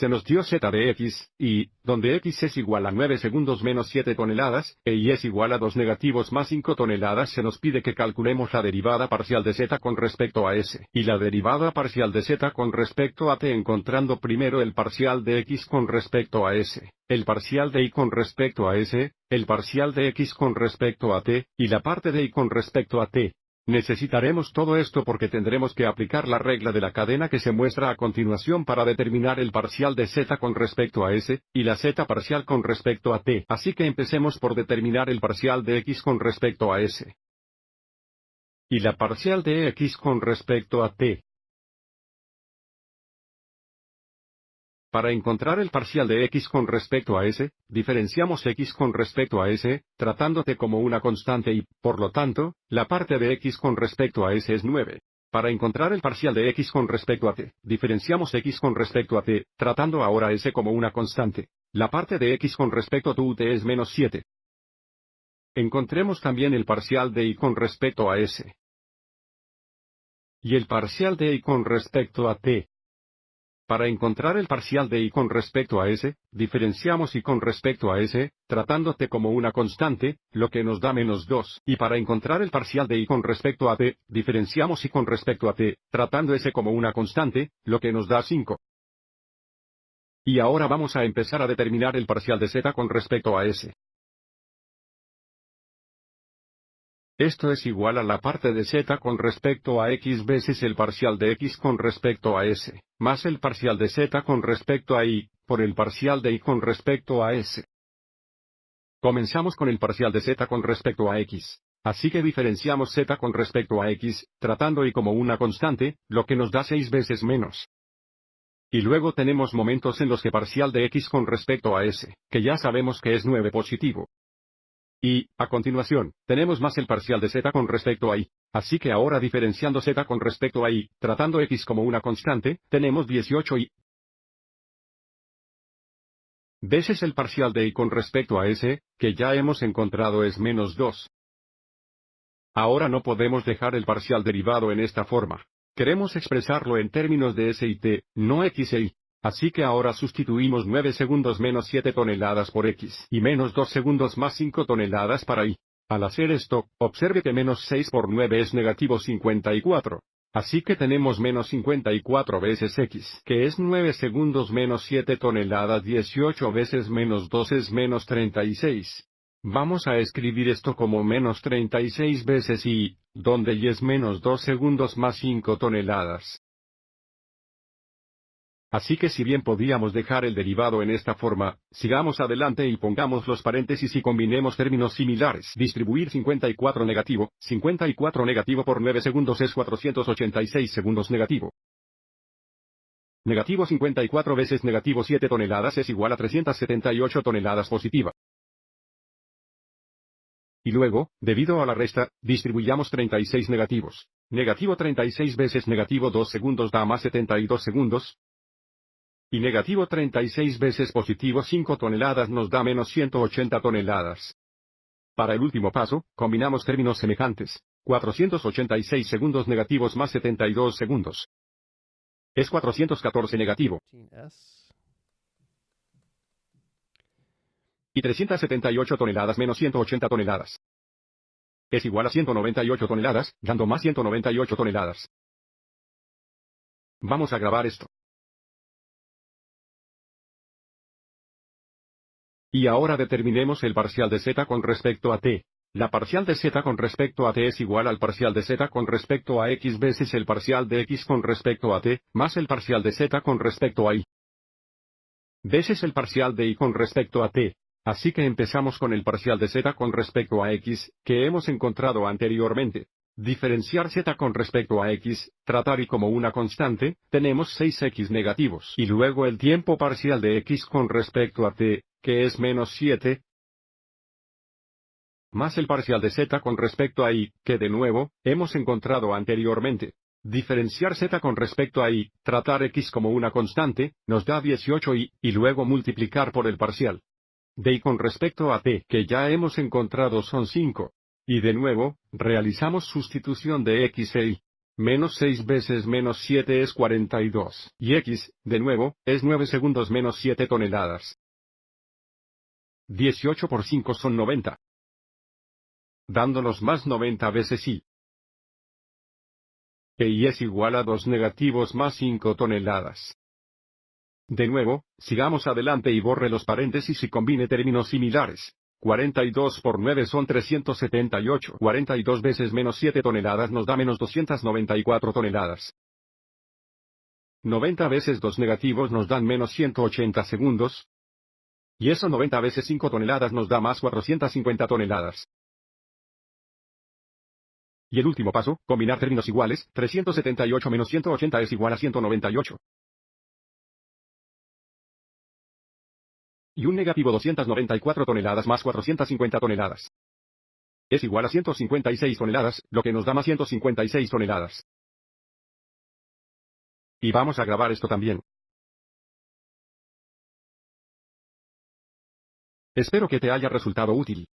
se nos dio z de x, y, donde x es igual a 9 segundos menos 7 toneladas, e y es igual a 2 negativos más 5 toneladas, se nos pide que calculemos la derivada parcial de z con respecto a s, y la derivada parcial de z con respecto a t encontrando primero el parcial de x con respecto a s, el parcial de y con respecto a s, el parcial de x con respecto a t, y la parte de y con respecto a t. Necesitaremos todo esto porque tendremos que aplicar la regla de la cadena que se muestra a continuación para determinar el parcial de z con respecto a s, y la z parcial con respecto a t. Así que empecemos por determinar el parcial de x con respecto a s. Y la parcial de x con respecto a t. Para encontrar el parcial de x con respecto a s, diferenciamos x con respecto a s, tratándote como una constante y, por lo tanto, la parte de x con respecto a s es 9. Para encontrar el parcial de x con respecto a t, diferenciamos x con respecto a t, tratando ahora s como una constante. La parte de x con respecto a tu t es menos 7. Encontremos también el parcial de y con respecto a s. Y el parcial de y con respecto a t. Para encontrar el parcial de y con respecto a s, diferenciamos y con respecto a s, tratándote como una constante, lo que nos da menos 2, y para encontrar el parcial de y con respecto a t, diferenciamos y con respecto a t, tratando s como una constante, lo que nos da 5. Y ahora vamos a empezar a determinar el parcial de z con respecto a s. Esto es igual a la parte de z con respecto a x veces el parcial de x con respecto a s, más el parcial de z con respecto a y, por el parcial de y con respecto a s. Comenzamos con el parcial de z con respecto a x. Así que diferenciamos z con respecto a x, tratando y como una constante, lo que nos da 6 veces menos. Y luego tenemos momentos en los que parcial de x con respecto a s, que ya sabemos que es 9 positivo. Y, a continuación, tenemos más el parcial de z con respecto a y. Así que ahora diferenciando z con respecto a y, tratando x como una constante, tenemos 18 y. Veces el parcial de y con respecto a s, que ya hemos encontrado es menos 2. Ahora no podemos dejar el parcial derivado en esta forma. Queremos expresarlo en términos de s y t, no x e y. Así que ahora sustituimos 9 segundos menos 7 toneladas por X y menos 2 segundos más 5 toneladas para Y. Al hacer esto, observe que menos 6 por 9 es negativo 54. Así que tenemos menos 54 veces X, que es 9 segundos menos 7 toneladas 18 veces menos 2 es menos 36. Vamos a escribir esto como menos 36 veces Y, donde Y es menos 2 segundos más 5 toneladas. Así que si bien podíamos dejar el derivado en esta forma, sigamos adelante y pongamos los paréntesis y combinemos términos similares. Distribuir 54 negativo, 54 negativo por 9 segundos es 486 segundos negativo. Negativo 54 veces negativo 7 toneladas es igual a 378 toneladas positiva. Y luego, debido a la resta, distribuyamos 36 negativos. Negativo 36 veces negativo 2 segundos da más 72 segundos, y negativo 36 veces positivo 5 toneladas nos da menos 180 toneladas. Para el último paso, combinamos términos semejantes, 486 segundos negativos más 72 segundos. Es 414 negativo. Y 378 toneladas menos 180 toneladas. Es igual a 198 toneladas, dando más 198 toneladas. Vamos a grabar esto. Y ahora determinemos el parcial de z con respecto a t. La parcial de z con respecto a t es igual al parcial de z con respecto a x veces el parcial de x con respecto a t, más el parcial de z con respecto a y. Veces el parcial de y con respecto a t. Así que empezamos con el parcial de z con respecto a x, que hemos encontrado anteriormente. Diferenciar z con respecto a x, tratar y como una constante, tenemos 6x negativos. Y luego el tiempo parcial de x con respecto a t, que es menos 7, más el parcial de z con respecto a y, que de nuevo, hemos encontrado anteriormente. Diferenciar z con respecto a y, tratar x como una constante, nos da 18y, y luego multiplicar por el parcial. De y con respecto a t que ya hemos encontrado son 5. Y de nuevo, realizamos sustitución de x e y. Menos 6 veces menos 7 es 42. Y x, de nuevo, es 9 segundos menos 7 toneladas. 18 por 5 son 90. Dándonos más 90 veces I. E y es igual a 2 negativos más 5 toneladas. De nuevo, sigamos adelante y borre los paréntesis y combine términos similares. 42 por 9 son 378. 42 veces menos 7 toneladas nos da menos 294 toneladas. 90 veces 2 negativos nos dan menos 180 segundos, y eso 90 veces 5 toneladas nos da más 450 toneladas. Y el último paso, combinar términos iguales, 378 menos 180 es igual a 198. Y un negativo 294 toneladas más 450 toneladas. Es igual a 156 toneladas, lo que nos da más 156 toneladas. Y vamos a grabar esto también. Espero que te haya resultado útil.